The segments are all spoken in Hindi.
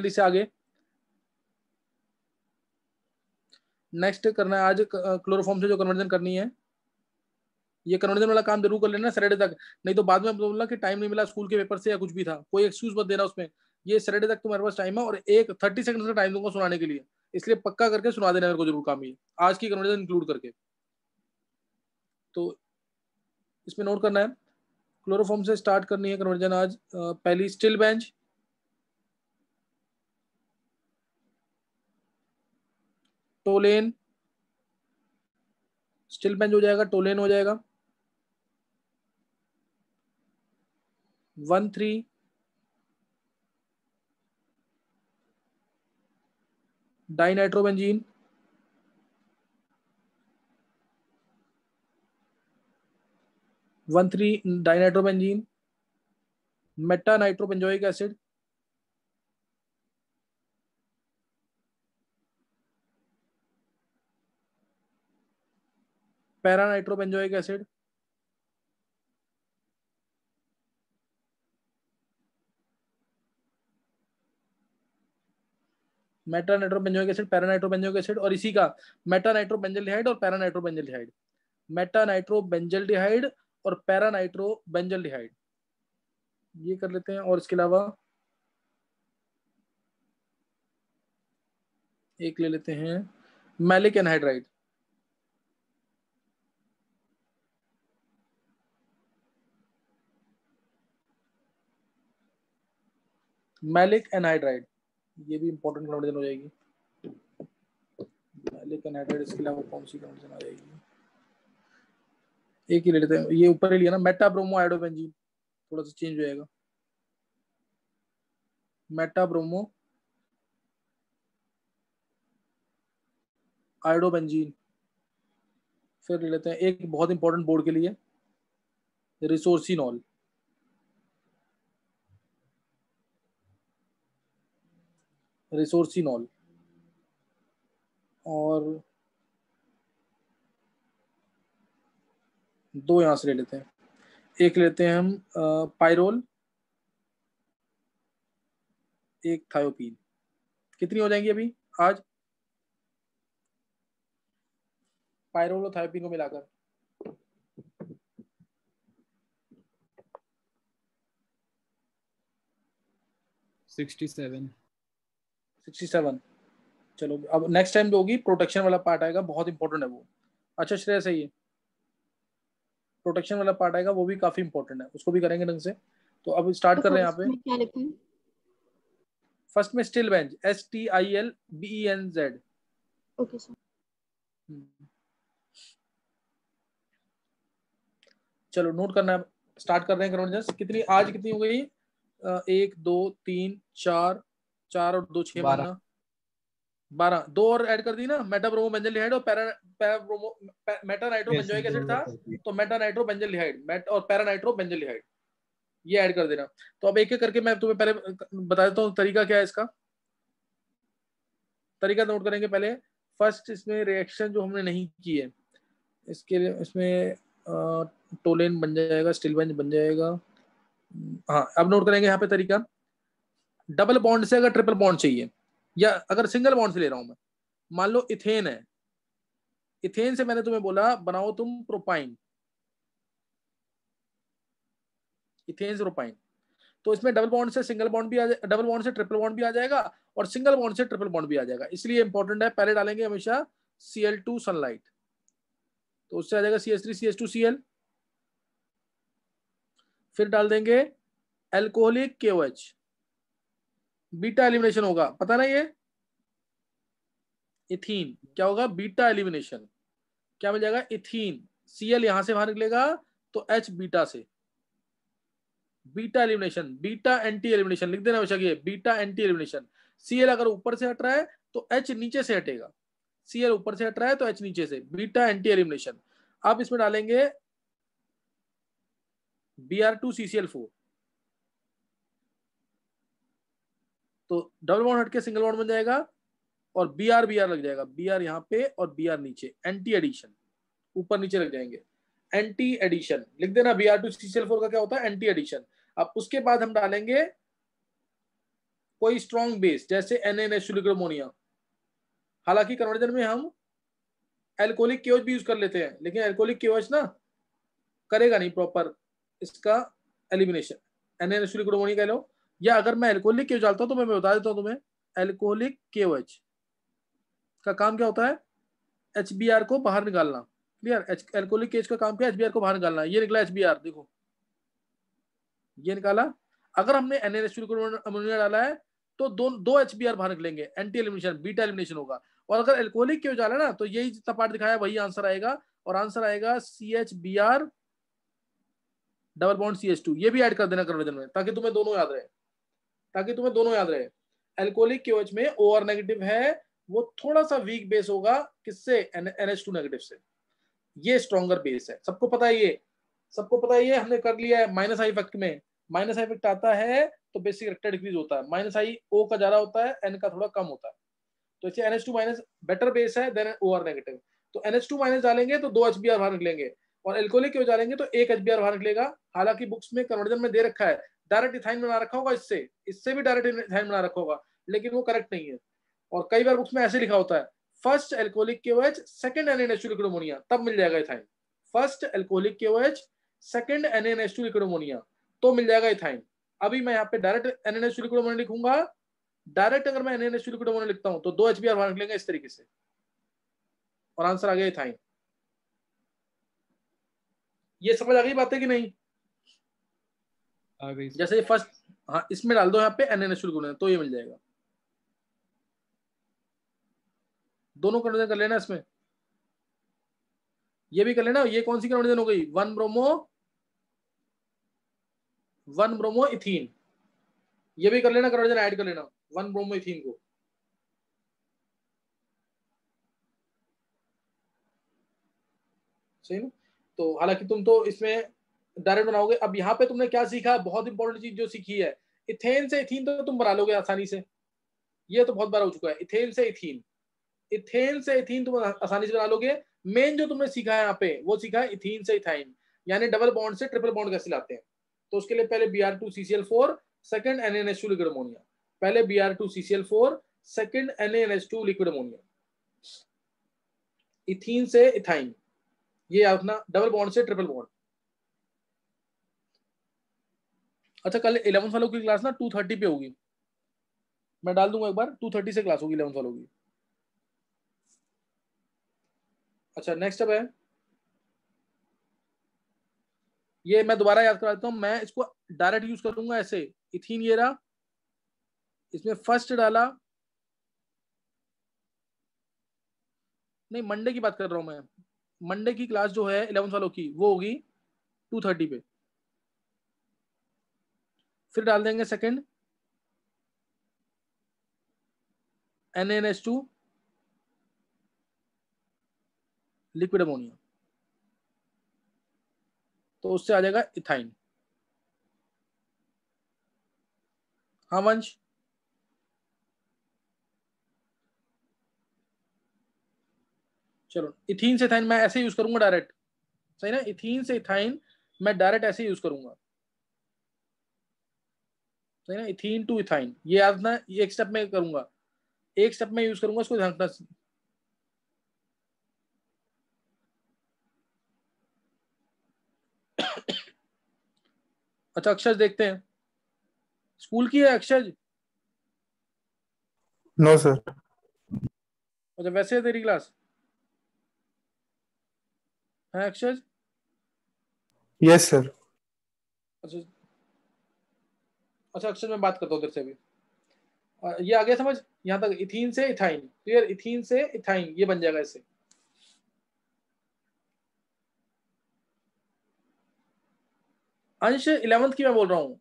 जल्दी से आगे नेक्स्ट करना है आज क्लोरोफॉर्म से जो कन्वर्जन करनी है ये कन्वर्जन वाला काम जरूर कर लेना सैटरडे तक नहीं तो बाद में बोलना कि टाइम नहीं मिला स्कूल के पेपर से या कुछ भी था कोई एक्सक्यूज मत देना उसमें ये सैटरडे तक तुम्हारे पास टाइम है और एक थर्टी सेकंड का टाइम दूंगा सुनाने के लिए इसलिए पक्का करके सुना देना मेरे को जरूर काम ये आज की कन्वर्जन इंक्लूड करके तो इसमें नोट करना है क्लोरोफॉर्म से स्टार्ट करनी है कन्वर्जन आज पहली still bench toluene still bench हो जाएगा टोलेन हो जाएगा one three dinitrobenzene one three dinitrobenzene meta nitrobenzoic acid paranitrobenzoic acid metanitrobenzoic acid paranitrobenzoic acid और इसी का मेटानाइट्रोबेंजलडिहाइड और पैरानाइट्रोबेंजलडिहाइड मेटानाइट्रोबेंजलडिहाइड और पैरानाइट्रोबेंजलडिहाइड ये कर लेते हैं और इसके अलावा एक ले लेते हैं मैलिक एनहाइड्राइड मैलिक एनहाइड्राइड ये भी इंपॉर्टेंट कंडीशन हो जाएगी मैलिक एनहाइड्राइड इसके अलावा कौन सी कंडीशन आ जाएगी एक ही लेते हैं ये ऊपर ही लिया ना मेटाब्रोमो आइडोबेंजीन थोड़ा सा चेंज हो जाएगा मेटाब्रोमो आइडोबेंजीन फिर ले लेते हैं एक बहुत इंपॉर्टेंट बोर्ड के लिए रिसोर्सिनॉल रिसोर्सिनॉल और दो यहां से ले लेते हैं एक लेते हैं हम पायरोल एक थायोपीन कितनी हो जाएंगी अभी आज पायरोल और थायोपीन को मिलाकर सिक्सटी सेवन 67 चलो अब नेक्स्ट टाइम जो होगी प्रोटेक्शन वाला पार्ट आएगा बहुत इंपॉर्टेंट है वो अच्छा श्रेय सही है प्रोटेक्शन वाला पार्ट आएगा वो भी काफी इंपॉर्टेंट है उसको भी करेंगे ढंग से तो अब स्टार्ट तो कर रहे हैं यहाँ पे फर्स्ट में still bench S T I L B N Z चलो नोट करना है स्टार्ट कर रहे हैं कितनी आज कितनी हो गई एक दो तीन चार चार और दो छह बारह बारह दो और ऐड कर दी ना मेटा प्रोमो बेंजल लिहाइड और पैरा नाइट्रो मेटानाइट्रोबेंजोइक एसिड था तो मेटा नाइट्रो मेटानाइट्रोबेंजिलिहाइड मेट और पैरा नाइट्रो बेंजल लिहाइड ये ऐड कर देना तो अब एक एक करके मैं तुम्हें पहले बता देता हूँ तरीका क्या है इसका तरीका नोट करेंगे पहले फर्स्ट इसमें रिएक्शन जो हमने नहीं की है इसके लिए इसमें टोलेन बन जाएगा स्टील बन जाएगा हाँ अब नोट करेंगे यहाँ पे तरीका डबल बॉन्ड से अगर ट्रिपल बॉन्ड चाहिए या अगर सिंगल बॉन्ड से ले रहा हूं मैं मान लो इथेन है इथेन से मैंने तुम्हें बोला बनाओ तुम प्रोपाइन इथेन से प्रोपाइन तो इसमें डबल बॉन्ड से सिंगल बॉन्ड भी आ जाए डबल बॉन्ड से ट्रिपल बॉन्ड भी आ जाएगा और सिंगल बॉन्ड से ट्रिपल बॉन्ड भी आ जाएगा इसलिए इंपॉर्टेंट है पहले डालेंगे हमेशा सी एल टू सनलाइट तो उससे आ जाएगा C S three C S two C L फिर डाल देंगे alcoholic K O H beta elimination होगा पता ना ये इथीन क्या होगा बीटा एलिमिनेशन क्या मिल जाएगा इथीन सीएल यहां से बाहर निकलेगा तो एच बीटा से beta elimination beta anti elimination लिख देना ये बीटा एंटी एलिमिनेशन सीएल अगर ऊपर से हट रहा है तो एच नीचे से हटेगा सीएल ऊपर से हट रहा है तो एच नीचे से बीटा एंटी एलिमिनेशन आप इसमें डालेंगे B R two C C L four तो डबल बॉन्ड हटके सिंगल बॉन्ड बन जाएगा और बी आर बी आर लग जाएगा बी आर यहाँ पे और बी आर नीचे एंटी एडिशन ऊपर नीचे लग जाएंगे एंटी एडिशन लिख देना B R two C C L four का क्या होता है एंटी एडिशन अब उसके बाद हम डालेंगे कोई स्ट्रॉन्ग बेस जैसे एन एन एसोनिया हालांकि कन्वर्जन में हम एल्कोहलिक केवच भी यूज कर लेते हैं लेकिन एल्कोहलिक केवच ना करेगा नहीं प्रॉपर इसका एलिमिनेशन एन एन कह लो या अगर मैं एल्कोहलिक के डालता हूँ तो मैं बता देता हूं तुम्हें एल्कोहलिक के का काम क्या होता है एच को बाहर निकालना क्लियर एल्कोहलिक केज का काम क्या है एच को बाहर निकालना ये निकला एच देखो ये निकाला अगर हमने एन अमोनिया डाला है तो दो दो एच बी आर बाहर निकलेंगे एंटी एलिमिनेशन बीटा एलिमिनेशन होगा और अगर एल्कोहलिक क्यों डाला ना तो यही जितना पार्ट दिखाया वही आंसर आएगा और आंसर आएगा C H B R double bond C H two ये भी ऐड कर देना कर में ताकि तुम्हें दोनों याद रहे ताकि तुम्हें दोनों याद रहे एल्कोहलिक के में ओ आर नेगेटिव है वो थोड़ा सा वीक बेस होगा किससे एन एच टू नेगेटिव से ये स्ट्रॉगर बेस है सबको पता है ये सबको पता है ये हमने कर लिया है माइनस आई इफेक्ट में माइनस आई इफेक्ट आता है तो बेसिक रेक्टर डिक्रीज होता है माइनस आई ओ का ज्यादा होता है एन का थोड़ा कम होता है तो इसे N H two minus better base है देन ओ आर नेगेटिव तो एन एच टू माइनस डालेंगे तो दो एच बी आर बाहर निकलेंगे और एल्कोलिक क्यों तो एक एच बी आर बाहर निकलेगा हालांकि बुक्स में कन्वर्जन में दे रखा है डायरेक्ट इथाइन बना रखा होगा इससे इससे भी डायरेक्ट इथाइन बना रखा होगा लेकिन वो करेक्ट नहीं है और कई बार बुक्स में ऐसे लिखा होता है first alcoholic K OH second NNH liquid ammonia तब मिल जाएगा ethyne first alcoholic K OH second NNH liquid ammonia तो मिल जाएगा इथाइन अभी मैं यहाँ पे डायरेक्ट एनएनएच टू लिक्विडोमोनिया लिखूंगा डायरेक्ट अगर मैं एनएनएच लिक्विडोमोनिया लिखता हूँ तो दो एच बी आर बाहर निकलेंगे इस तरीके से और आंसर आ गया इथाइन ये समझ आ गई बात है कि नहीं आ गई जैसे फर्स्ट हाँ इसमें डाल दो यहाँ पे एन एन एनेचुरल ग्रुप तो ये मिल जाएगा दोनों कन्वर्जन कर लेना इसमें ये भी कर लेना ये कौन सी कन्वर्जन हो गई one bromo one bromo ethene ये भी कर लेना कन्वर्जन ऐड कर लेना वन ब्रोमो इथीन को सही ना तो हालांकि तुम तो इसमें डायरेक्ट बनाओगे अब यहाँ पे तुमने क्या सीखा बहुत इंपॉर्टेंट चीज जो सीखी है इथेन से इथीन तो तुम बना लोगे आसानी से ये तो बहुत बार हो चुका है इथेन से इथीन इथेन से इथीन तुम आसानी से बना लोगे मेन जो तुमने सीखा है यहाँ पे वो सीखा है इथीन से इथाइन यानी डबल बॉन्ड से ट्रिपल बॉन्ड कैसे लाते हैं तो उसके लिए पहले B R two C C L four second N N H two liquid ammonia पहले B R two C C L four second N N H two liquid ammonia ethene से इथाइन ये अपना डबल बॉन्ड से ट्रिपल बॉन्ड अच्छा कल इलेवंथ वालों की क्लास ना टू थर्टी पे होगी मैं डाल दूंगा एक बार टू थर्टी से क्लास होगी इलेवंथ वालों की अच्छा नेक्स्ट अब है ये मैं दोबारा याद करा देता हूँ मैं इसको डायरेक्ट यूज करूंगा ऐसे इथिन ये रहा इसमें फर्स्ट डाला नहीं मंडे की बात कर रहा हूँ मैं मंडे की क्लास जो है इलेवंथ वालों की वो होगी टू थर्टी पे फिर डाल देंगे second N N S two liquid ammonia तो उससे आ जाएगा इथाइन हाँ वंश चलो इथीन से इथाइन मैं ऐसे यूज करूंगा डायरेक्ट सही ना इथीन से इथाइन मैं डायरेक्ट ऐसे यूज करूंगा सकते हैं ना इथीन टू इथाइन ये याद ना ये एक स्टेप में करूंगा एक स्टेप में यूज करूंगा इसको ध्यान रखना अच्छा अक्षर देखते हैं स्कूल की है अक्षर नो सर अच्छा वैसे है तेरी क्लास है अक्षर यस सर अच्छा अच्छा अक्सर में बात करता हूँ उधर से भी ये आ गया समझ यहाँ तक इथिन से इथाइन क्लियर तो इथिन से इथाइन ये बन जाएगा इससे अंश इलेवंथ की मैं बोल रहा हूं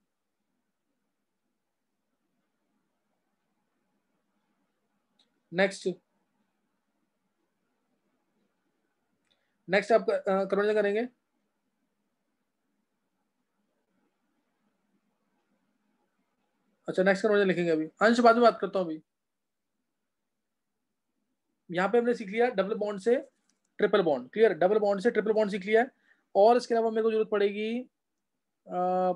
नेक्स्ट नेक्स्ट आप करोड़ करेंगे अच्छा नेक्स्ट कन्वर्जन लिखेंगे अभी अंश बाद में बात करता हूँ अभी यहाँ पे हमने सीख लिया डबल बॉन्ड से triple bond clear double bond से ट्रिपल बॉन्ड सीख लिया और इसके अलावा मेरे को जरूरत पड़ेगी हम्म,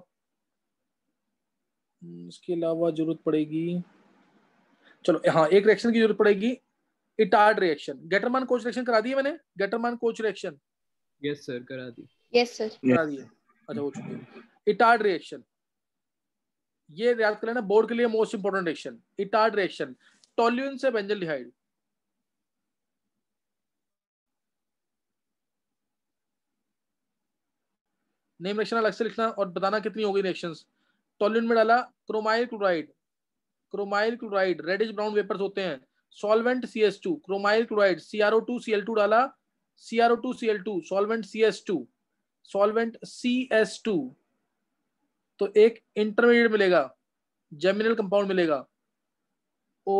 इसके अलावा जरूरत पड़ेगी चलो हाँ एक रिएक्शन की जरूरत पड़ेगी Etard reaction Gattermann Koch reaction करा दी मैंने Gattermann Koch reaction yes sir करा दी यस सर करा दी अच्छा हो चुकी है इटार्ड रिएक्शन ये याद कर लेना बोर्ड के लिए most important reaction Etard reaction toluene से बेंजल डिहाइड नेम रिएक्शन अलग से लिखना और बताना कितनी होगी रिएक्शंस टोल्यून में डाला chromyl chloride chromyl chloride reddish brown vapours होते हैं solvent C S two chromyl chloride C R O two C L two डाला C R O two C L two solvent C S two solvent C S two तो एक इंटरमीडिएट मिलेगा जेमिनल कंपाउंड मिलेगा ओ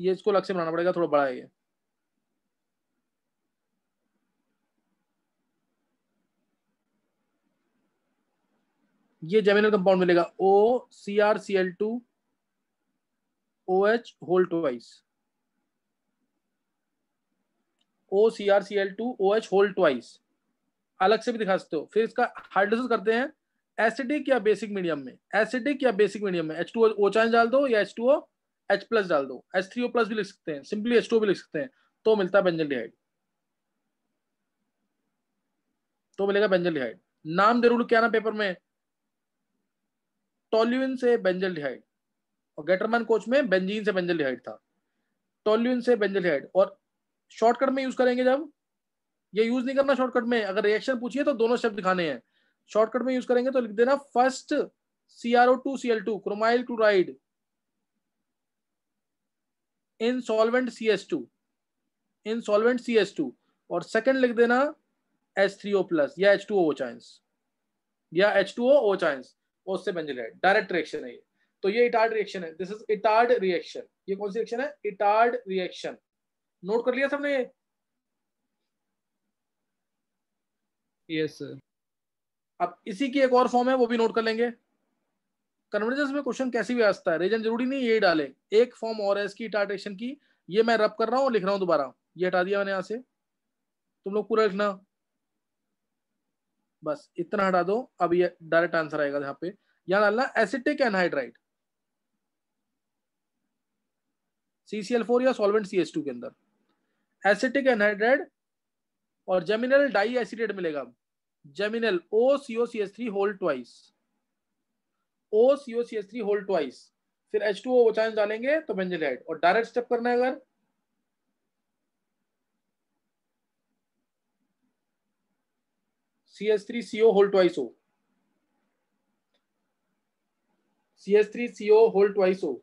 ये इसको अलग से बनाना पड़ेगा थोड़ा बड़ा है ये ये जेमिनल कंपाउंड मिलेगा O C R C L two O H whole twice O C R C L two O H whole twice अलग से भी दिखा सकते हो फिर इसका हाइड्रोजन करते हैं एसिडिक या बेसिक मीडियम में एसिडिक या बेसिक मीडियम में एच टू ओ चाइन डाल दो या H two O H plus डाल दो एच थ्री ओ प्लस भी लिख सकते हैं सिंपली एच टू भी लिख सकते हैं तो मिलता है बेंजल डिहाइड तो मिलेगा बेंजल डिहाइड नाम जरूर क्या ना पेपर में टोल्यून से बेंजल डिहाइड और गेटरमैन कोच में बेंजीन से बेंजल डिहाइड था टोल्यून से बेंजल डिहाइड और शॉर्टकट में यूज करेंगे जब ये यूज नहीं करना शॉर्टकट में अगर रिएक्शन पूछिए तो दोनों शब्द दिखाने हैं शॉर्टकट में यूज करेंगे तो लिख देना first CRO two L two chromyl chloride in solvent C S two in solvent C S two और सेकेंड लिख देना एच थ्री ओ प्लस या एच टू ओ चाइंस या एच टू ओ चाइंस उससे बन जाए डायरेक्ट रिएक्शन है ये तो ये इटार्ड रिएक्शन है दिस इज इटार्ड रिएक्शन ये कौन सी रिएक्शन है इटार्ड रिएक्शन नोट कर लिया सबने ये यस सर अब इसी की एक और फॉर्म है वो भी नोट कर लेंगे कन्वर्जेंस में क्वेश्चन कैसी भी आता है रीजन जरूरी नहीं यही डाले एक फॉर्म और है इसकी इटाटेशन की ये मैं रब कर रहा हूँ लिख रहा हूँ दोबारा ये हटा दिया मैंने यहाँ से तुम लोग पूरा लिखना बस इतना हटा दो अब ये डायरेक्ट आंसर आएगा यहाँ पे यहाँ डालना एसिटिक एनहाइड्राइड CCl4 या सॉल्वेंट CH2 के अंदर एसिटिक एनहाइड्राइड और जेमिनल डाई एसिडेट मिलेगा geminal O CO C S three whole twice O CO C S three whole twice फिर एच टू ओ चाइन डालेंगे तो बेंजल और डायरेक्ट स्टेप करना है अगर C S three CO whole twice O C S three CO whole twice O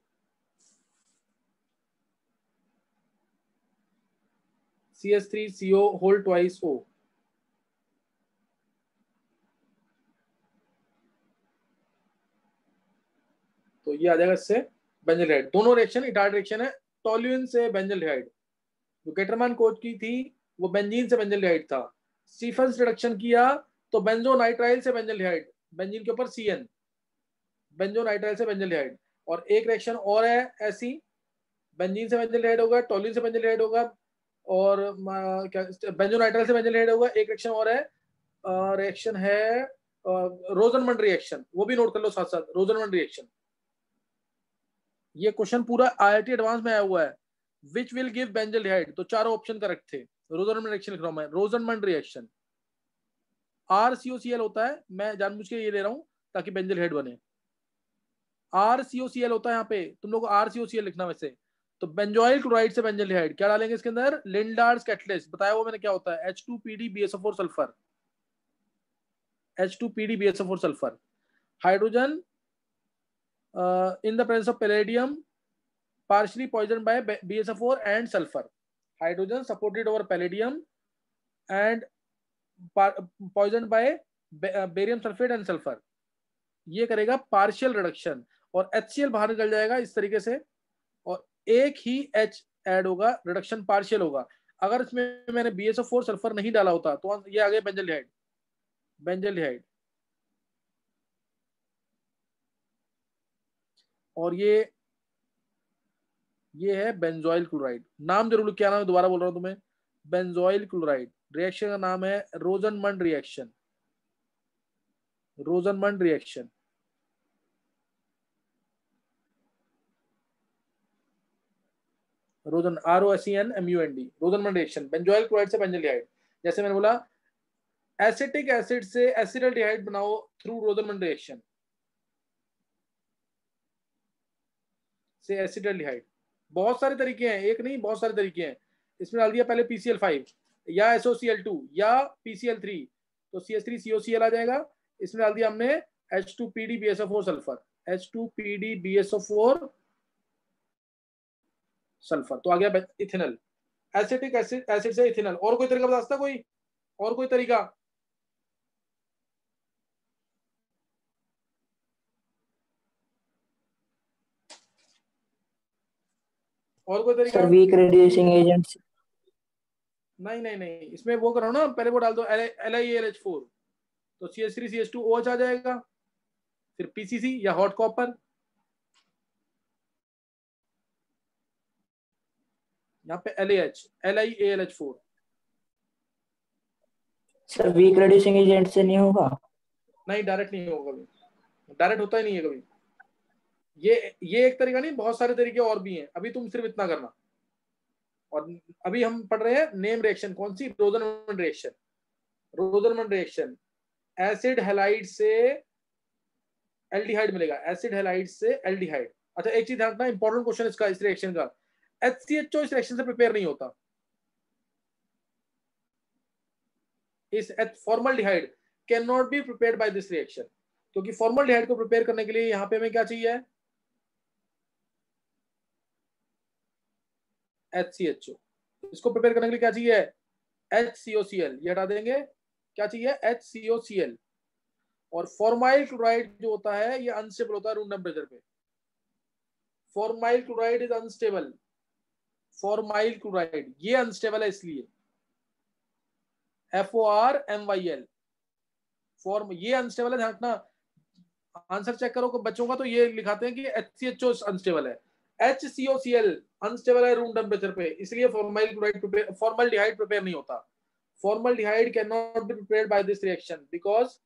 C S three CO whole twice O ये आ जाएगा इससे बेंजल हाइड दोनों रिएक्शन इटार रिएक्शन है टोल्यून से बेंजल हाइड जो केटरमैन कोच की थी वो बेंजीन से बेंजल हाइड था स्टीफन रिडक्शन किया तो बेंजो नाइट्राइल से बेंजल हाइड बेंजीन के ऊपर सी एन बेंजो नाइट्राइल से बेंजल हाइड और एक रिएक्शन और है ऐसी बेंजीन से बेंजल हाइड होगा टोल्यून से बेंजल हाइड होगा और क्या बेंजो नाइट्राइल से बेंजल हाइड होगा एक रिएक्शन और है रिएक्शन है रोजनमंड रिएक्शन वो भी नोट कर लो साथ साथ रोजनमंड रिएक्शन ये क्वेश्चन पूरा आई एडवांस में आया हुआ है which will give benzaldehyde तो चारों ऑप्शन करेक्ट थे रोजनमंड रिएक्शन लिख रहा हूं मैं रोजनमंड रिएक्शन आर सीओसीएल होता है मैं जानबूझ के ये ले रहा हूं ताकि बेंजल हेड बने आर सीओसीएल होता है यहाँ पे तुम लोग आर सीओसीएल लिखना वैसे तो बेंजोइल क्लोराइड से बेंजल हेड क्या डालेंगे इसके अंदर लिंडार्स कैटलिस्ट बताया वो मैंने क्या होता है H two P D B S F four sulphur H two P D B S F four sulphur hydrogen uh, in the presence of palladium partially poisoned by bsf4 and sulfur hydrogen supported over palladium and poisoned by barium sulfate and sulfur ये करेगा पार्शियल रिडक्शन और एच बाहर निकल जाएगा इस तरीके से और एक ही एच ऐड होगा रिडक्शन पार्शियल होगा अगर इसमें मैंने बी एस फोर सल्फर नहीं डाला होता तो ये आ गया बेंजलिहाइड बेंजलिहाइड और ये ये है बेंजोइल क्लोराइड नाम जरूर क्या नाम है दोबारा बोल रहा हूं तुम्हें बेंजोइल क्लोराइड रिएक्शन का नाम है Rosenmund reaction Rosenmund reaction Rosen R O S N M U N D Rosenmund reaction benzoyl chloride से बेंजोलिहाइड जैसे मैंने बोला एसिटिक एसिड से एसिडल डिहाइड बनाओ थ्रू रोजनमंड रिएक्शन से एसिडिहाइड बहुत सारे तरीके हैं एक नहीं बहुत सारे तरीके हैं इसमें डाल दिया पहले पीसीएल फाइव या एसओसीएल टू या पीसीएल थ्री तो C S three CO C L आ जाएगा इसमें डाल दिया हमने H two P D B S O four sulphur H two P D B S O four sulphur तो आ गया इथेनल एसिटिक एसिड एसिड से इथेनल और कोई तरीका बता सकता कोई और कोई तरीका और कोई तरीका सर वीक रेडिएशन एजेंट्स नहीं नहीं नहीं इसमें वो करो ना पहले वो डाल दो L I L H four तो C H three C H two OH आ जाएगा फिर पीसीसी या हॉट कॉपर यहाँ पे L H L I L H four sir weak radiation agent से नहीं होगा नहीं डायरेक्ट नहीं होगा कभी डायरेक्ट होता ही नहीं है कभी ये ये एक तरीका नहीं बहुत सारे तरीके और भी हैं अभी तुम सिर्फ इतना करना और अभी हम पढ़ रहे हैं नेम रिएक्शन कौन सी Rosenmund reaction Rosenmund reaction acid halide से एल्डिहाइड मिलेगा एसिड हेलाइड से एल्डिहाइड अच्छा एक चीज ध्यान रखना इंपॉर्टेंट क्वेश्चन इसका इस रिएक्शन का एच सी एच ओ इस रिएक्शन से प्रिपेयर नहीं होता इस formaldehyde can not be prepare by this reaction क्योंकि फॉर्मल डिहाइड को प्रिपेयर करने के लिए यहां पे हमें क्या चाहिए एच सी एच ओ इसको प्रिपेयर करने के लिए क्या चाहिए H C O C L ये हटा देंगे क्या चाहिए H C O C L और फॉर्माइल क्लोराइड जो होता है ये अनस्टेबल होता है रूम टेम्परेचर पे formyl chloride is unstable formyl chloride ये अनस्टेबल है इसलिए F O R M Y L form ये अनस्टेबल है ना आंसर चेक करो को बच्चों का तो ये लिखाते हैं कि H C H O unstable है H C O C L unstable है रूम टेम्परेचर पे इसलिए formyl chloride formaldehyde prepare नहीं होता formaldehyde can not be prepared by this reaction because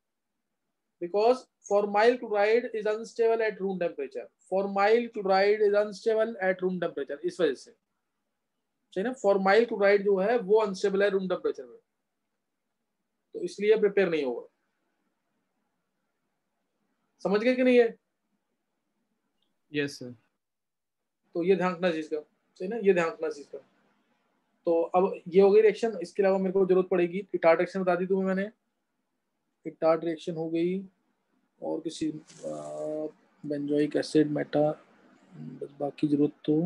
because formyl chloride is unstable at room temperature formyl chloride is unstable at room temperature इस वजह से सही ना formyl chloride जो है वो unstable है room temperature में तो इसलिए प्रिपेयर नहीं होगा समझ गए कि नहीं है यस yes, सर तो ये ध्यान रखना चीज़ का सही ना ये ध्यान रखना चीज़ का तो अब ये हो गई रिएक्शन इसके अलावा मेरे को जरूरत पड़ेगी इटार रिएक्शन बता दी तुम्हें मैंने इटार रिएक्शन हो गई और किसी बेंजोइक एसिड मेटा बस बाकी जरूरत तो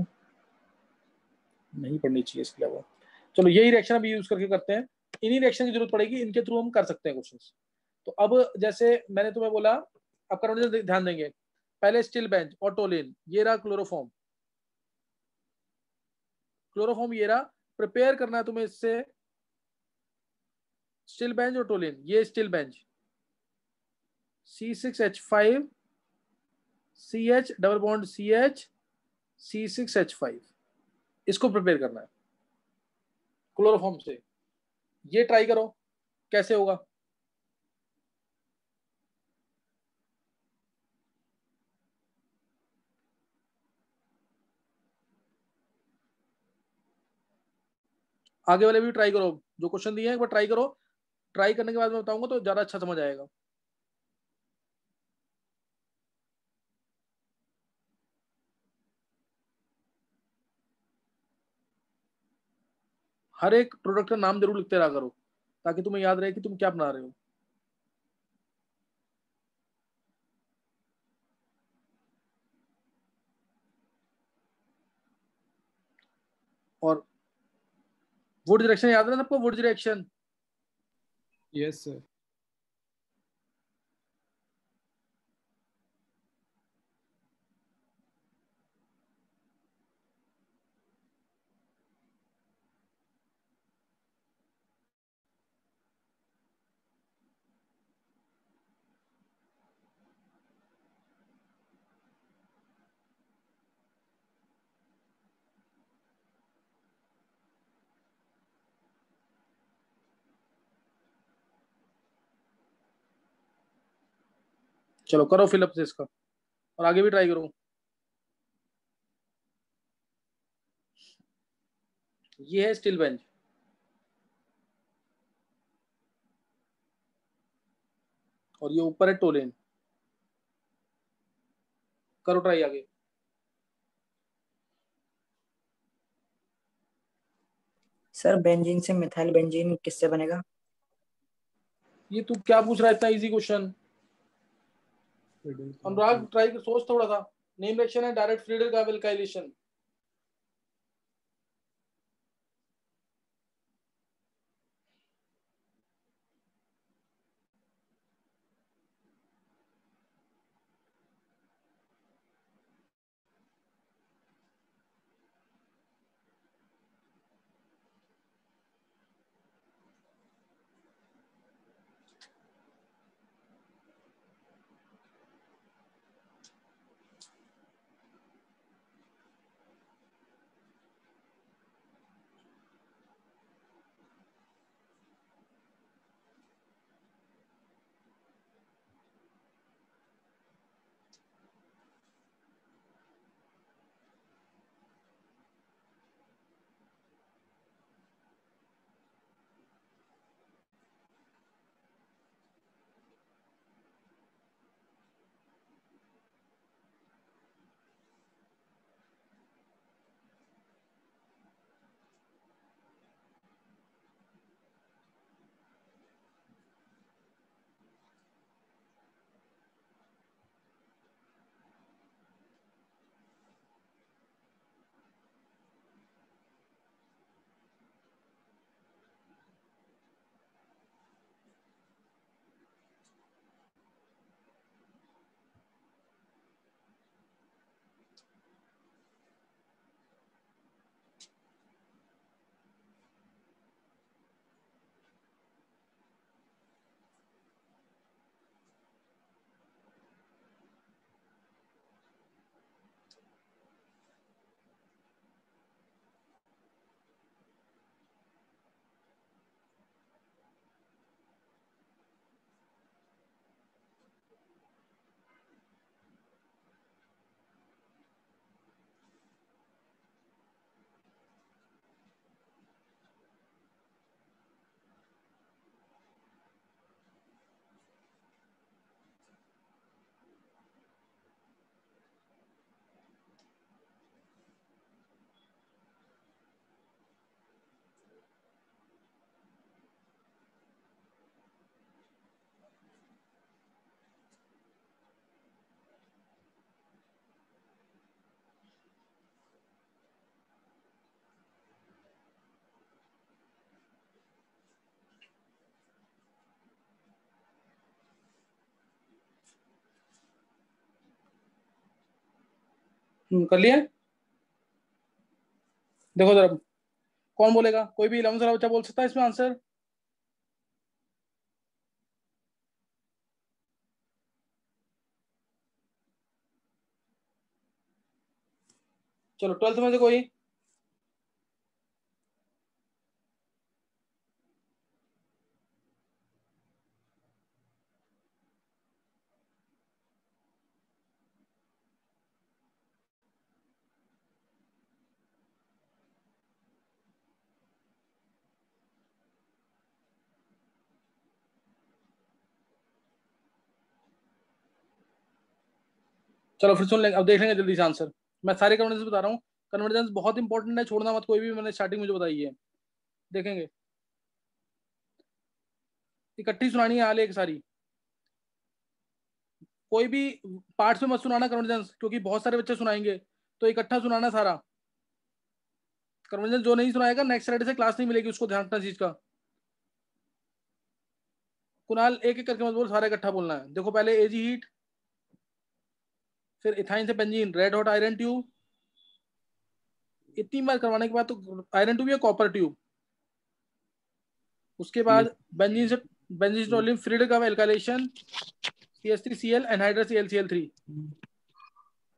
नहीं पड़नी चाहिए इसके अलावा चलो यही रिएक्शन अभी यूज करके करते हैं इन्हीं रिएक्शन की जरूरत पड़ेगी इनके थ्रू हम कर सकते हैं क्वेश्चन तो अब जैसे मैंने तुम्हें बोला अब करोड़ ध्यान देंगे पहले स्टील बेंच ऑटोलिन ये रहा क्लोरोफॉर्म क्लोरोफॉर्म रहा प्रिपेयर करना है तुम्हें इससे स्टिल बेंच और टोलिन ये stilbene C six H five C H double bond C H C six H five इसको प्रिपेयर करना है क्लोरोफॉर्म से ये ट्राई करो कैसे होगा आगे वाले भी ट्राई करो जो क्वेश्चन दिए हैं एक बार ट्राई करो ट्राई करने के बाद मैं बताऊंगा तो ज़्यादा अच्छा समझ आएगा हर एक प्रोडक्ट का नाम जरूर लिखते रहा करो ताकि तुम्हें याद रहे कि तुम क्या बना रहे हो और वुड डायरेक्शन याद है सबको वुड डायरेक्शन यस सर चलो करो फिलअप से इसका और आगे भी ट्राई करो ये है स्टील बेंच और ये ऊपर है टोलेन करो ट्राई आगे सर बेंजीन से मिथाइल बेंजीन किससे बनेगा ये तू क्या पूछ रहा है इतना इजी क्वेश्चन अनुराग ट्राई सोच थोड़ा सा नेम रिएक्शन है डायरेक्ट फ्रीडर का विल हम्म, कर लिया देखो जरा कौन बोलेगा कोई भी इलेवन वाला बच्चा बोल सकता है इसमें आंसर चलो ट्वेल्थ में से कोई चलो फिर सुन लेंगे अब देख लेंगे जल्दी से आंसर मैं सारे कन्वर्जेंस बता रहा हूँ कन्वर्जेंस बहुत इंपॉर्टेंट है छोड़ना मत कोई भी मैंने स्टार्टिंग में जो बताई है देखेंगे इकट्ठी सुनानी है आले एक सारी कोई भी पार्ट्स में मत सुनाना कन्वर्जेंस क्योंकि बहुत सारे बच्चे सुनाएंगे तो इकट्ठा सुनाना सारा कन्वर्जेंस जो नहीं सुनाएगा नेक्स्ट सैटरडे से क्लास नहीं मिलेगी उसको ध्यान रखना चीज का कुणाल एक एक करके मत बोल सारा इकट्ठा बोलना है देखो पहले एजी हीट फिर इथाइन से benzene red hot iron tube इतनी बार करवाने के बाद तो आयरन ट्यूब या कॉपर ट्यूब उसके बाद बेंजीन से बेंजीन टोलिन फ्रीड का एल्कालेशन CH3Cl एनहाइड्रस ClCl3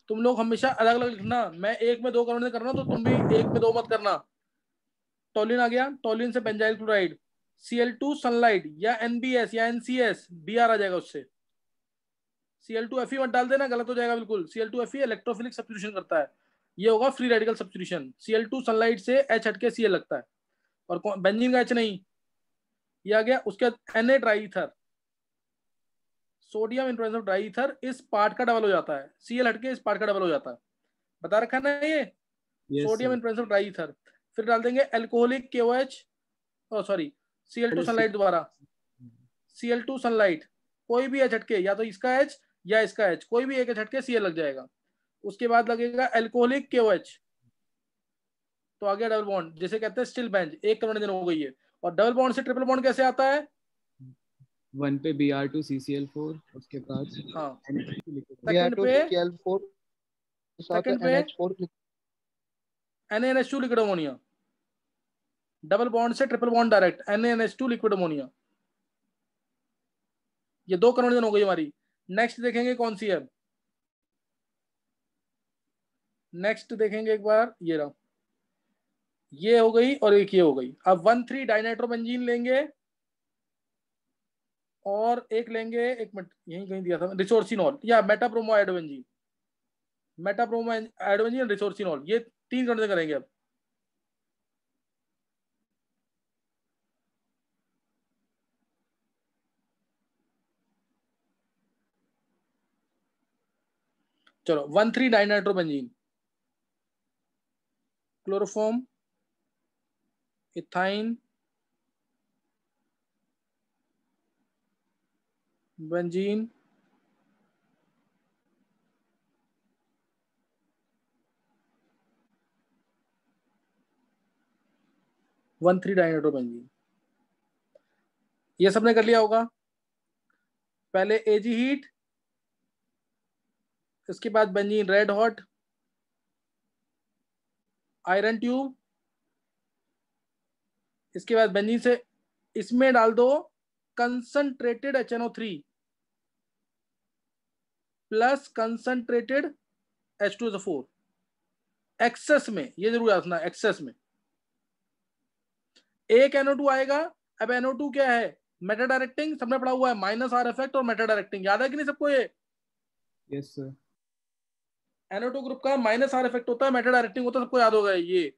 तुम लोग हमेशा अलग अलग लिखना मैं एक में दो करने कर रहा हूं तो तुम भी एक में दो मत करना टोलिन आ गया टोलिन से बेंजाइल क्लोराइड Cl2 सनलाइट या NBS या NCS Br आ जाएगा उससे सीएल टू एफ ई मत डाल देना गलत हो जाएगा बिल्कुल Cl two F E electrophilic substitution करता है ये होगा free radical substitution Cl two sunlight से एच हटके सी एल लगता है और बेंजीन का एच नहीं ये आ गया उसके बाद N A dry ether sodium in presence of dry ether इस पार्ट का डबल हो जाता है सीएल एल हटके इस पार्ट का डबल हो जाता है बता रखा ना ये sodium in presence of dry ether फिर डाल देंगे alcoholic K O H sorry Cl two sunlight दोबारा सीएल टू सनलाइट कोई भी एच हटके या तो इसका एच या इसका एच कोई भी एक झटके सी लग जाएगा उसके बाद लगेगा एल्कोहलिक के एच तो आगे डबल बॉन्ड जिसे कहते हैं स्टिल बेंच एक करोड़ दिन हो गई है और डबल बॉन्ड से ट्रिपल बॉन्ड कैसे आता है वन पे B R two C C L four उसके बाद N N H two liquid ammonia double bond से triple bond direct N N H two liquid ammonia ये दो करोड़ दिन हो गई हमारी नेक्स्ट देखेंगे कौन सी है नेक्स्ट देखेंगे एक बार ये रहा ये हो गई और एक ये हो गई अब वन थ्री डाइनाइट्रोबेंजीन लेंगे और एक लेंगे एक मिनट यही कहीं दिया था रिसोर्सिनॉल या मेटाप्रोमो एडवेंजीन मेटाप्रोमो एडवेंजीन रिसोर्सिनॉल ये तीन घंटे करेंगे अब चलो one three dinitrobenzene chloroform ethyne benzene one three dinitrobenzene ये सबने कर लिया होगा पहले एजी हीट इसके बाद बनी रेड हॉट आयरन ट्यूब इसके बाद बनी से इसमें डाल दो concentrated H three plus concentrated H two four excess में ये जरूर याद रखना एक्सेस में एक एनओ टू आएगा अब एनओ टू क्या है मेटा डायरेक्टिंग सबने पढ़ा हुआ है माइनस आर इफेक्ट और मेटा डायरेक्टिंग याद है कि नहीं सबको ये yes yes, sir N O two group का माइनस आर इफेक्ट होता है मेटा डायरेक्टिंग होता है सबको याद होगा ये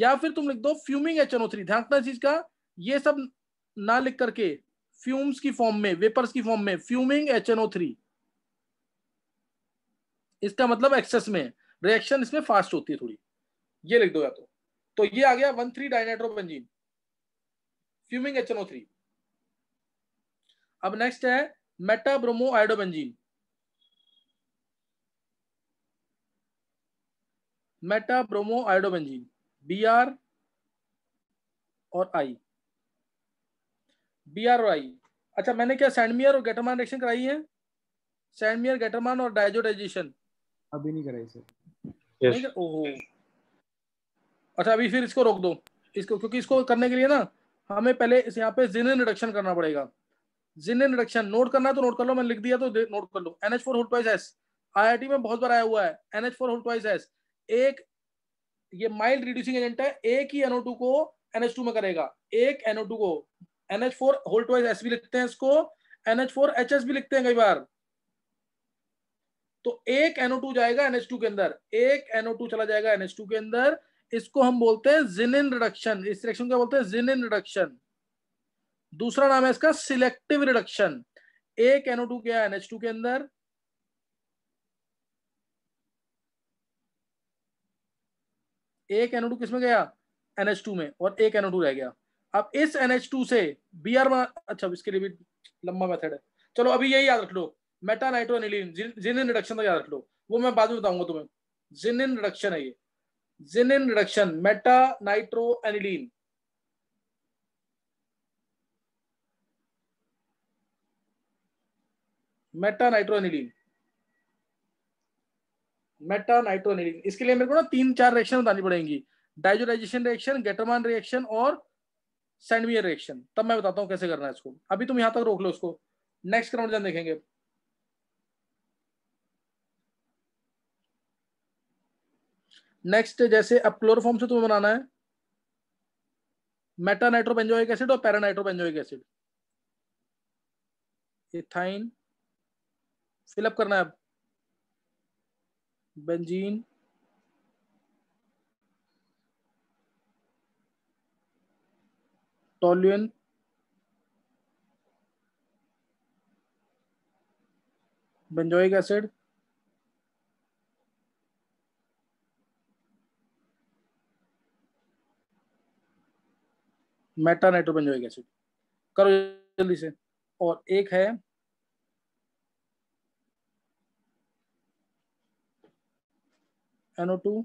या फिर तुम लिख दो फ्यूमिंग एच एनओ थ्री ध्यान चीज का ये सब ना लिख करके फ्यूम्स की फॉर्म में वेपर्स की फॉर्म में फ्यूमिंग एच एनओ थ्री इसका मतलब एक्सेस में रिएक्शन इसमें फास्ट होती है थोड़ी ये लिख दो या तो तो ये आ गया one three dinitrobenzene fuming H NO three अब नेक्स्ट है meta bromo iodobenzene meta bromo iodobenzene B R और आई बी आर और आई अच्छा मैंने क्या सैंडमियर और गेटरमान रिएक्शन कराई है सैंडमियर गेटरमान और डायजोडाइजेशन अभी नहीं कराई सर ओहो अच्छा अभी फिर इसको रोक दो इसको क्योंकि इसको करने के लिए ना हमें पहले इस यहाँ पे जिन रिडक्शन करना पड़ेगा जिन रिडक्शन नोट करना तो नोट कर लो मैंने लिख दिया तो नोट कर लो N H four whole whole twice S आई में बहुत बार आया हुआ है N H four whole whole twice S एक ये माइल्ड रिड्यूसिंग एजेंट है एक ही एनओ को एनएच में करेगा एक एनओ को NH four whole two S भी लिखते हैं इसको एनएच फोर भी लिखते हैं कई बार तो एक एनओ जाएगा एनएच के अंदर एक एनओ चला जाएगा एनएच के अंदर इसको हम बोलते हैं जिनिन रिडक्शन इस रिडक्शन क्या बोलते हैं जिनिन रिडक्शन दूसरा नाम है इसका सिलेक्टिव रिडक्शन एक एनओ टू गया एनएच के अंदर एक एनओ टू किसमें गया एनएच टू में और एक एनओ टू रह गया अब इस एनएच टू से बी आर अच्छा इसके लिए भी लंबा मेथड है चलो अभी यही याद रख लो meta nitro aniline Zinin reduction तक याद रख लो वो मैं बाद में बताऊंगा तुम्हें जिन इन रिडक्शन है ये Zinin reduction meta nitro aniline meta nitro aniline meta nitroaniline इसके लिए मेरे को ना तीन चार रिएक्शन बतानी पड़ेंगी डाइजोराइजेशन रिएक्शन गेटरमान रिएक्शन और सैंडवियर रिएक्शन तब मैं बताता हूँ कैसे करना है इसको अभी तुम यहां तक रोक लो उसको नेक्स्ट ग्राउंड जन देखेंगे नेक्स्ट जैसे अब क्लोरोफॉर्म से तुम्हें बनाना है मेटा नाइट्रोबेंजोइक एसिड और पैरानाइट्रोबेंजोइक एसिड इथाइन फिलअप करना है अब benzene toluene benzoic acid meta nitrobenzoic acid करो जल्दी से और एक है NO2.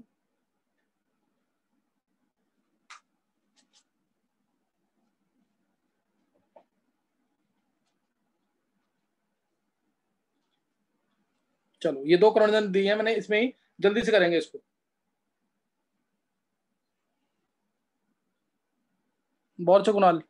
चलो ये दो क्रोनोजन दिए हैं मैंने इसमें ही जल्दी से करेंगे इसको बहुत कुणाल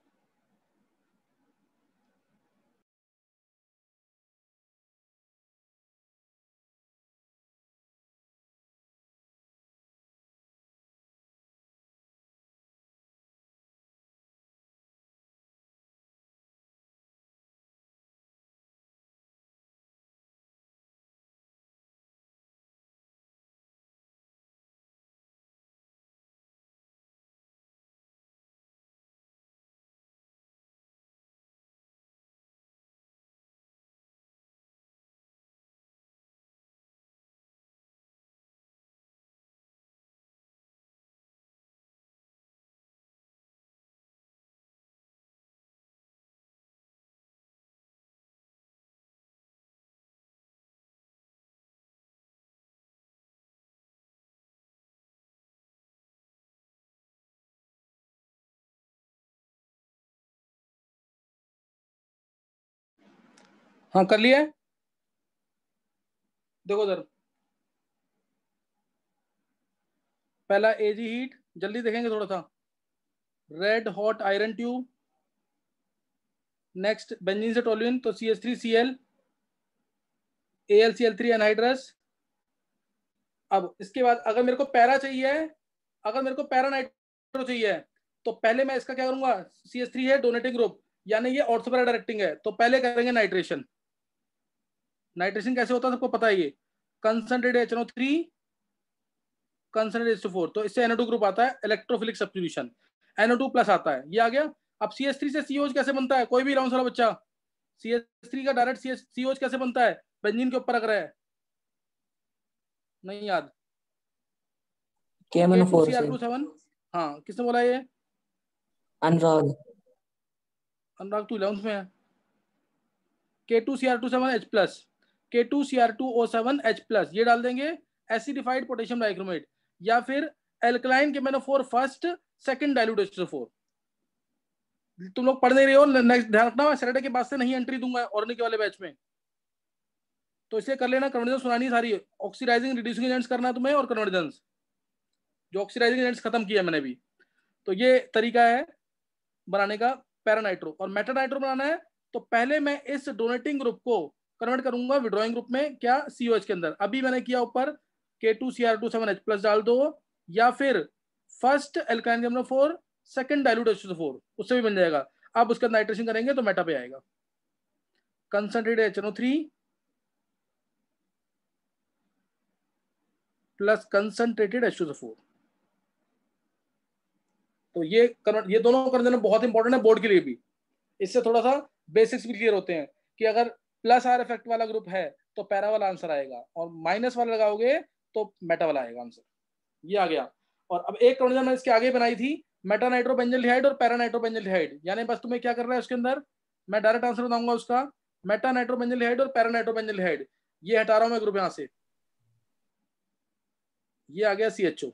हाँ कर लिया है देखो सर पहला एजी हीट जल्दी देखेंगे थोड़ा सा red hot iron tube next benzene से टोल्यून तो C S three C L A L C L three anhydrous अब इसके बाद अगर मेरे को पैरा चाहिए अगर मेरे को पैरा नाइट्रो चाहिए तो पहले मैं इसका क्या करूंगा सी एस थ्री है डोनेटिंग ग्रुप यानी ये ऑर्थोपेरा डायरेक्टिंग है तो पहले करेंगे नाइट्रेशन नाइट्रेशन कैसे होता है सबको पता है ये concentrated H NO three concentrated H four तो इससे एनओ ग्रुप आता है इलेक्ट्रोफिलिक सब्सटीट्यूशन एनओ प्लस आता है ये आ गया अब सी एस थ्री से सीओज कैसे बनता है कोई भी राउंड सारा बच्चा सी एस थ्री का डायरेक्ट सी एस कैसे बनता है बेंजीन के ऊपर रख रहा है नहीं याद हाँ किसने बोला ये अनुराग अनुराग तू इलेवंथ में है K two C R two seven H plus K two C R two O seven H plus ये डाल देंगे एसिडिफाइड पोटेशियम डाइक्रोमेट या फिर एल्कलाइन के मैंने फोर फर्स्ट सेकंड डायलूटेस्टर फोर तुम लोग पढ़ नहीं रहे हो नेक्स्ट ध्यान रखना मैं सैटरडे के बाद से नहीं एंट्री दूंगा और के वाले बैच में तो इसे कर लेना कन्वर्जन सुनानी सारी ऑक्सीडाइजिंग रिड्यूसिंग एजेंट्स करना है तुम्हें और कन्वर्जन जो ऑक्सीडाइजिंग एजेंट्स खत्म किया मैंने अभी तो ये तरीका है बनाने का पैरानाइट्रो और मेटानाइट्रो बनाना है तो पहले मैं इस डोनेटिंग ग्रुप को कन्वर्ट करूंगा विड्रॉइंग ग्रुप में क्या सी के अंदर अभी मैंने किया ऊपर K two C R two seven H plus डाल दो या फिर फर्स्ट एल्काइन K four second dilute H four उससे भी बन जाएगा आप उसका नाइट्रेशन करेंगे तो मेटा पे आएगा concentrated H N three plus concentrated H four तो ये कन्वर्ट ये दोनों कर देना बहुत इंपॉर्टेंट है बोर्ड के लिए भी इससे थोड़ा सा बेसिक्स भी क्लियर होते हैं कि अगर प्लस आर इफेक्ट वाला ग्रुप है तो पैरा वाला आंसर आएगा और माइनस वाला लगाओगे तो मेटा वाला आएगा आंसर ये आ गया और अब एक क्रोनिज्म मैंने इसके आगे बनाई थी मेटा नाइट्रो बेंजल और पैरा नाइट्रो बेंजल यानी बस तुम्हें क्या करना है उसके अंदर मैं डायरेक्ट आंसर बताऊंगा उसका मेटा नाइट्रो बेंजल और पैरा नाइट्रो बेंजल ये हटा रहा हूं मैं ग्रुप यहां से ये आ गया सी एच ओ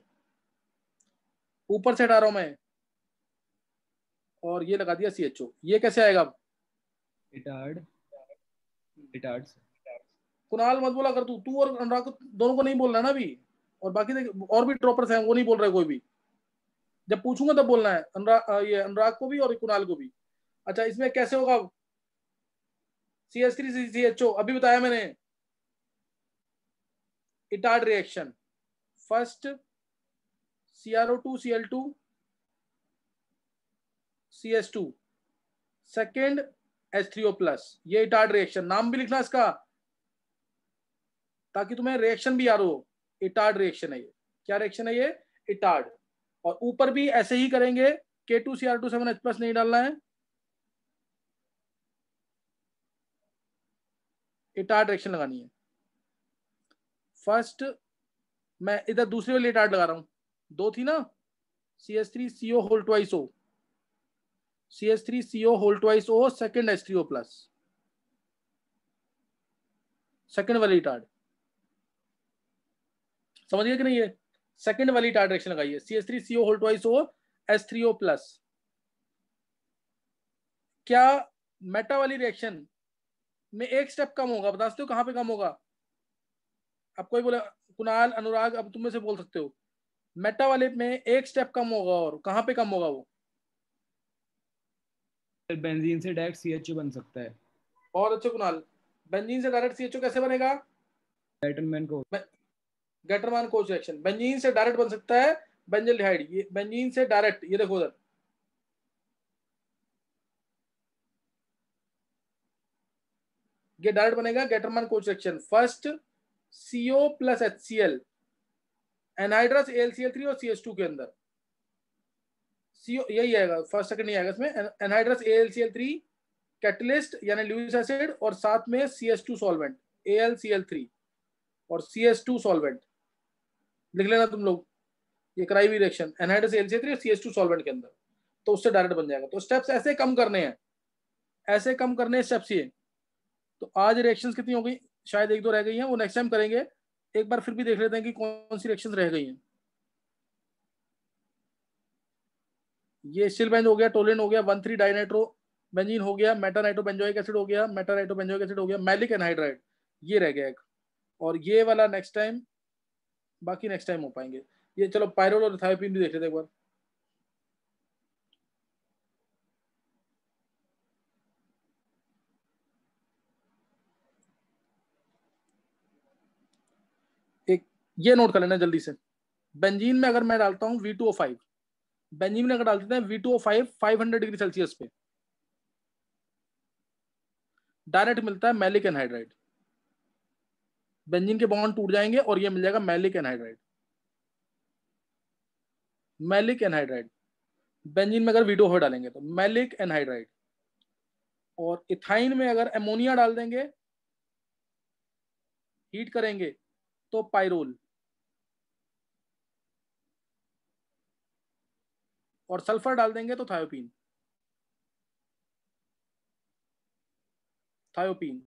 ऊपर से हटा रहा हूं मैं और ये लगा दिया सी एच ओ ये कैसे आएगा रिटार्ड्स कुणाल मत बोला कर तू तू और अनुराग दोनों को नहीं बोल रहा ना अभी और बाकी देख और भी ड्रॉपर्स हैं वो नहीं बोल रहे कोई भी जब पूछूंगा तब बोलना है अनुराग ये अनुराग को भी और कुणाल को भी अच्छा इसमें कैसे होगा C S three C H O अभी बताया मैंने Etard reaction first C R O two C L two C S two second three O plus ये इटार्ड रिएक्शन नाम भी लिखना इसका ताकि तुम्हें रिएक्शन भी याद हो इटार्ड रिएक्शन है ये क्या रिएक्शन है ये इटार्ड और ऊपर भी ऐसे ही करेंगे K two C R two seven H plus नहीं डालना है इटार्ड रिएक्शन लगानी है फर्स्ट मैं इधर दूसरी वाली इटार्ड लगा रहा हूं दो थी ना C S three CO whole twice O CH3CO whole twice O second H3O plus. Second वाली टार्ड समझ समझिए कि नहीं ये सेकेंड वाली टार्ड रिएक्शन लगाइए C S three CO whole twice O S three O plus क्या मेटा वाली रिएक्शन में एक स्टेप कम होगा बता सकते हो कहां पे कम होगा आप कोई बोले कुणाल अनुराग अब तुम में से बोल सकते हो मेटा वाले में एक स्टेप कम होगा और कहां पे कम होगा वो फिर बेंजीन से डायरेक्ट सी एच ओ बन सकता है बहुत अच्छा कुणाल बेंजीन से डायरेक्ट सी एच ओ कैसे बनेगा गैटरमैन को गैटरमैन कोच रिएक्शन बेंजीन से डायरेक्ट बन सकता है बेंजल डिहाइड ये बेंजीन से डायरेक्ट ये देखो उधर ये डायरेक्ट बनेगा Gattermann Koch reaction first CO plus H C L anhydrous L C L three और सी एच टू के अंदर सीओ यही आएगा फर्स्ट सेकंड नहीं आएगा इसमें anhydrous A L C L three catalyst यानी ल्यूस एसिड और साथ में C S two solvent A L C L three और सी एस टू सॉल्वेंट लिख लेना तुम लोग ये क्राइवी reaction anhydrous L C L three और सी एस टू सॉल्वेंट के अंदर तो उससे डायरेक्ट बन जाएगा तो स्टेप्स ऐसे कम करने हैं ऐसे कम करने हैं स्टेप्स ये तो आज रिएक्शन कितनी हो गई शायद एक दो रह गई हैं वो नेक्स्ट टाइम करेंगे एक बार फिर भी देख लेते हैं कि कौन सी रिएक्शन रह गई हैं ये बेंज हो गया टोलिन हो गया वन थ्री डाइनाइट्रो बेंजिन हो गया मेटानाइट्रोबेंजोइक एसिड हो गया मेटानाइट्रोबेंजोइक एसिड हो गया मैलिक एनहाइड्राइड ये रह गया एक और ये वाला नेक्स्ट टाइम बाकी नेक्स्ट टाइम हो पाएंगे ये चलो पायरोल और रिथायोपिन भी देख लेते एक बार ये नोट कर लेना जल्दी से बेंजीन में अगर मैं डालता हूँ V two O five Benjamin अगर डाल देते हैं V two O five five hundred degree Celsius पे डायरेक्ट मिलता है मैलिक एनहाइड्राइड बेंजीन के बॉन्ड टूट जाएंगे और ये मिल जाएगा maleic anhydride maleic anhydride benzene में अगर वीडो हो डालेंगे तो मैलिक एनहाइड्राइड और इथाइन में अगर एमोनिया डाल देंगे हीट करेंगे तो पायरोल और सल्फर डाल देंगे तो थायोपीन थायोपीन